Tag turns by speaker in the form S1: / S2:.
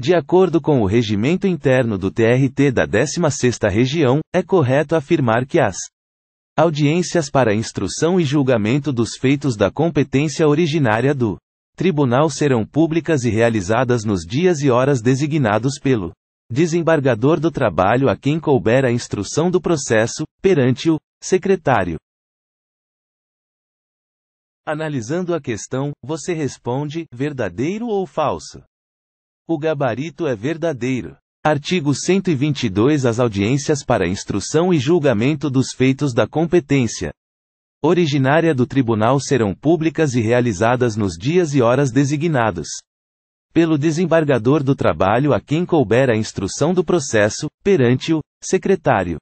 S1: De acordo com o regimento interno do TRT da 16ª Região, é correto afirmar que as audiências para instrução e julgamento dos feitos da competência originária do tribunal serão públicas e realizadas nos dias e horas designados pelo desembargador do trabalho a quem couber a instrução do processo, perante o secretário. Analisando a questão, você responde verdadeiro ou falso? O gabarito é verdadeiro. Artigo 122 As audiências para instrução e julgamento dos feitos da competência originária do tribunal serão públicas e realizadas nos dias e horas designados pelo desembargador do trabalho a quem couber a instrução do processo, perante o secretário.